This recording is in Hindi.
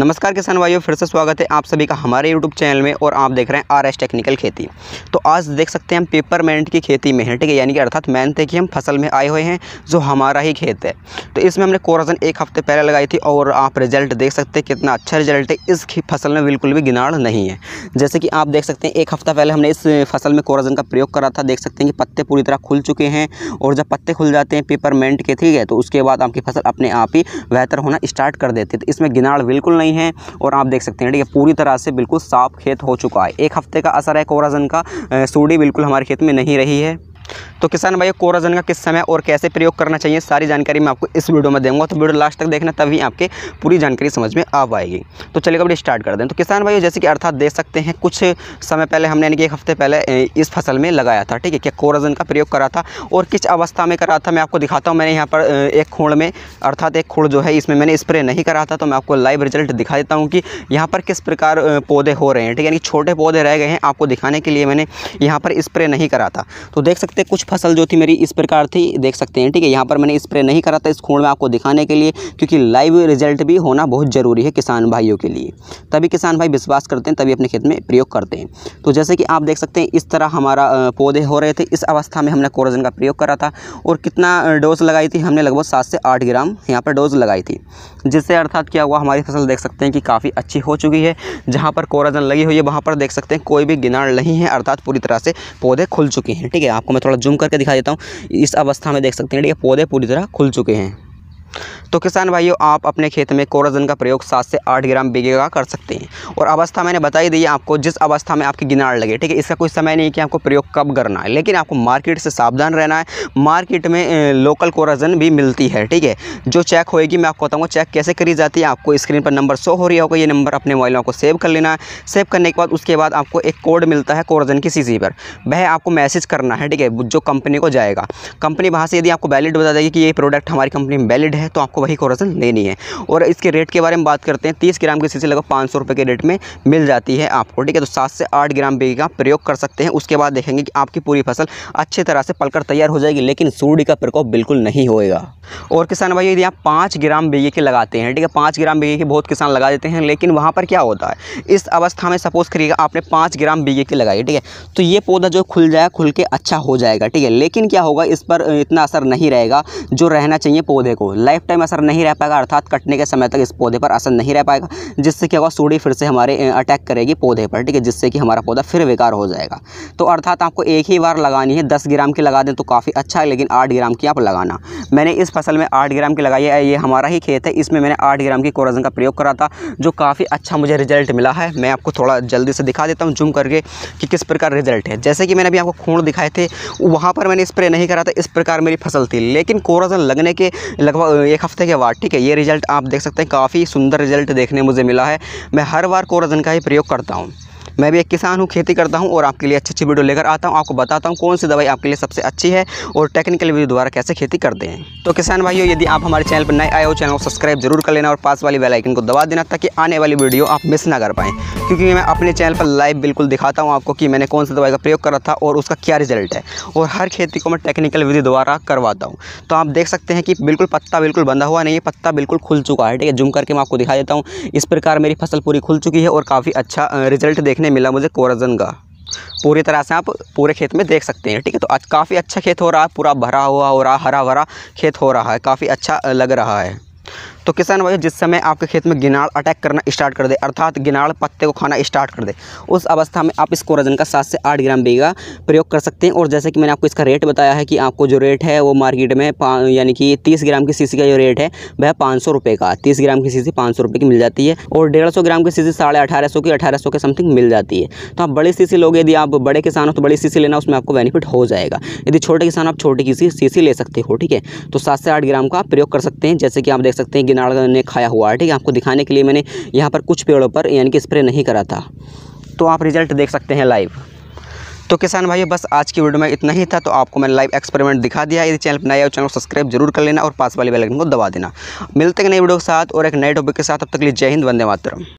नमस्कार किसान भाइयों फिर से स्वागत है आप सभी का हमारे यूट्यूब चैनल में और आप देख रहे हैं आर एस टेक्निकल खेती तो आज देख सकते हैं हम पेपर मैंट की खेती में है ठीक है यानी कि अर्थात थे की हम फसल में आए हुए हैं जो हमारा ही खेत है तो इसमें हमने कोराजन एक हफ्ते पहले लगाई थी और आप रिजल्ट देख सकते हैं कितना अच्छा रिजल्ट है इस फसल में बिल्कुल भी गिनाड़ नहीं है जैसे कि आप देख सकते हैं एक हफ्ता पहले हमने इस फसल में कोराजन का प्रयोग करा था देख सकते हैं कि पत्ते पूरी तरह खुल चुके हैं और जब पत्ते खुल जाते हैं पेपर के ठीक है तो उसके बाद आपकी फसल अपने आप ही बेहतर होना स्टार्ट कर देती है तो इसमें गिनाड़ बिल्कुल नहीं गई हैं और आप देख सकते हैं ठीक है पूरी तरह से बिल्कुल साफ खेत हो चुका है एक हफ्ते का असर है कोराजन का सूडी बिल्कुल हमारे खेत में नहीं रही है तो किसान भाई कोराजन का किस समय और कैसे प्रयोग करना चाहिए सारी जानकारी मैं आपको इस वीडियो में दूंगा तो वीडियो लास्ट तक देखना तभी आपके पूरी जानकारी समझ में आ पाएगी तो चलिए कभी स्टार्ट कर दें तो किसान भाई जैसे कि अर्थात देख सकते हैं कुछ समय पहले हमने यानी कि एक हफ्ते पहले इस फसल में लगाया था ठीक है क्या कोराजन का प्रयोग करा था और किस अवस्था में करा था मैं आपको दिखाता हूँ मैंने यहाँ पर एक खूण में अर्थात एक खूण जो है इसमें मैंने स्प्रे नहीं करा था तो मैं आपको लाइव रिजल्ट दिखा देता हूँ कि यहाँ पर किस प्रकार पौधे हो रहे हैं ठीक है यानी छोटे पौधे रह गए हैं आपको दिखाने के लिए मैंने यहाँ पर स्प्रे नहीं करा था तो देख सकते कुछ फसल जो थी मेरी इस प्रकार थी देख सकते हैं ठीक है यहाँ पर मैंने स्प्रे नहीं करा था इस खूण में आपको दिखाने के लिए क्योंकि लाइव रिजल्ट भी होना बहुत ज़रूरी है किसान भाइयों के लिए तभी किसान भाई विश्वास करते हैं तभी अपने खेत में प्रयोग करते हैं तो जैसे कि आप देख सकते हैं इस तरह हमारा पौधे हो रहे थे इस अवस्था में हमने कोरोजन का प्रयोग करा था और कितना डोज लगाई थी हमने लगभग सात से आठ ग्राम यहाँ पर डोज लगाई थी जिससे अर्थात क्या हुआ हमारी फसल देख सकते हैं कि काफ़ी अच्छी हो चुकी है जहाँ पर कोराजन लगी हुई है वहाँ पर देख सकते हैं कोई भी गिनाड़ नहीं है अर्थात पूरी तरह से पौधे खुल चुके हैं ठीक है आपको मैं थोड़ा जूम जूम करके दिखा देता हूँ इस अवस्था में देख सकते हैं ठीक है पौधे पूरी तरह खुल चुके हैं तो किसान भाइयों आप अपने खेत में कोराजन का प्रयोग सात से आठ ग्राम बीघे का कर सकते हैं और अवस्था मैंने बताई दी है आपको जिस अवस्था में आपकी गिनार लगे ठीक है इसका कोई समय नहीं कि आपको प्रयोग कब करना है लेकिन आपको मार्केट से सावधान रहना है मार्केट में लोकल कोराजन भी मिलती है ठीक है जो चेक होएगी मैं आपको बताऊँगा चेक कैसे करी जाती है आपको स्क्रीन पर नंबर शो हो रही होगा ये नंबर अपने मोबाइल में आपको सेव कर लेना है सेव करने के बाद उसके बाद आपको एक कोड मिलता है कोराजन की सी पर वह आपको मैसेज करना है ठीक है जो कंपनी को जाएगा कंपनी वहाँ से यदि आपको वैलिड बता देगी कि ये प्रोडक्ट हमारी कंपनी में वैलिड है तो आपको वही कोरोजन लेनी है और इसके रेट के बारे में बात करते हैं तीस ग्राम की सीसी लगभग पाँच सौ के रेट में मिल जाती है आपको ठीक है तो सात से आठ ग्राम बीज का प्रयोग कर सकते हैं उसके बाद देखेंगे कि आपकी पूरी फसल अच्छे तरह से पलकर तैयार हो जाएगी लेकिन सूर्य का प्रकोप बिल्कुल नहीं होएगा और किसान भाई यदि आप पाँच ग्राम बीघे के लगाते हैं ठीक है पाँच ग्राम बीघे के बहुत किसान लगा देते हैं लेकिन वहाँ पर क्या होता है इस अवस्था में सपोज़ करिएगा आपने पाँच ग्राम बीघे के लगाई ठीक है तो ये पौधा जो खुल जाएगा खुल के अच्छा हो जाएगा ठीक है लेकिन क्या होगा इस पर इतना असर नहीं रहेगा जो रहना चाहिए पौधे को लाइफ टाइम असर नहीं रह पाएगा अर्थात कटने के समय तक इस पौधे पर असर नहीं रह पाएगा जिससे क्या होगा सूढ़ी फिर से हमारे अटैक करेगी पौधे पर ठीक है जिससे कि हमारा पौधा फिर बेकार हो जाएगा तो अर्थात आपको एक ही बार लगानी है दस ग्राम की लगा दें तो काफ़ी अच्छा है लेकिन आठ ग्राम की आप लगाना मैंने इस फसल में आठ ग्राम की लगाई है ये हमारा ही खेत है इसमें मैंने आठ ग्राम की कोरोजन का प्रयोग करा था जो काफ़ी अच्छा मुझे रिजल्ट मिला है मैं आपको थोड़ा जल्दी से दिखा देता हूँ जूम करके कि किस प्रकार रिजल्ट है जैसे कि मैंने अभी आपको खून दिखाए थे वहाँ पर मैंने स्प्रे नहीं करा था इस प्रकार मेरी फसल थी लेकिन कोरोजन लगने के लगभग एक हफ्ते के बाद ठीक है ये रिज़ल्ट आप देख सकते हैं काफ़ी सुंदर रिज़ल्ट देखने मुझे मिला है मैं हर बार कोराजन का ही प्रयोग करता हूँ मैं भी एक किसान हूँ खेती करता हूँ और आपके लिए अच्छी अच्छी वीडियो लेकर आता हूँ आपको बताता हूँ कौन सी दवाई आपके लिए सबसे अच्छी है और टेक्निकल वीडियो द्वारा कैसे खेती करते हैं तो किसान भाइयों यदि आप हमारे चैनल पर नए आए हो चैनल को सब्सक्राइब जरूर कर लेना और पास वाली बेलाइकन को दबा देना ताकि आने वाली वीडियो आप मिस ना कर पाएँ क्योंकि मैं अपने चैनल पर लाइव बिल्कुल दिखाता हूँ आपको कि मैंने कौन सी दवाई का प्रयोग करा था और उसका क्या रिजल्ट है और हर खेती को मैं टेक्निकल विधि द्वारा करवाता हूँ तो आप देख सकते हैं कि बिल्कुल पत्ता बिल्कुल बंधा हुआ नहीं है पत्ता बिल्कुल खुल चुका है ठीक है जुम करके मैं आपको दिखा देता हूँ इस प्रकार मेरी फसल पूरी खुल चुकी है और काफ़ी अच्छा रिजल्ट देखने देखने मिला मुझे कोरजन का पूरी तरह से आप पूरे खेत में देख सकते हैं ठीक है तो काफ़ी अच्छा खेत हो रहा है पूरा भरा हुआ हो रहा हरा भरा खेत हो रहा है काफ़ी अच्छा लग रहा है तो किसान भाई जिस समय आपके खेत में गिनाड़ अटैक करना स्टार्ट कर दे अर्थात गिनाड़ पत्ते को खाना स्टार्ट कर दे उस अवस्था में आप इस कोराजन का सात से आठ ग्राम बीघा प्रयोग कर सकते हैं और जैसे कि मैंने आपको इसका रेट बताया है कि आपको जो रेट है वो मार्केट में यानी कि तीस ग्राम की सीसी का जो रेट है वह पाँच सौ रुपये का तीस ग्राम की सीसी पाँच सौ रुपये की मिल जाती है और डेढ़ सौ ग्राम की सीसी साढ़े अठारह सौ की अठारह सौ के समथिंग मिल जाती है तो आप बड़ी सीसी लोगे यदि आप बड़े किसान हो तो बड़ी सीसी लेना उसमें आपको बेनिफिट हो जाएगा यदि छोटे किसान आप छोटी किसी सीसी ले सकते हो ठीक है तो सात से आठ ग्राम का प्रयोग कर सकते हैं जैसे कि आप देख सकते हैं नाड़ ने खाया हुआ है ठीक है आपको दिखाने के लिए मैंने यहाँ पर कुछ पेड़ों पर यानी कि स्प्रे नहीं करा था तो आप रिज़ल्ट देख सकते हैं लाइव तो किसान भाई बस आज की वीडियो में इतना ही था तो आपको मैंने लाइव एक्सपेरिमेंट दिखा दिया यदि चैनल पर नया हो चैनल को सब्सक्राइब जरूर कर लेना और पास वाले बेल आइकन को दबा देना मिलते हैं नई वीडियो के साथ और एक नए टॉपिक के साथ अब तक लिए जय हिंद वंदे मातरम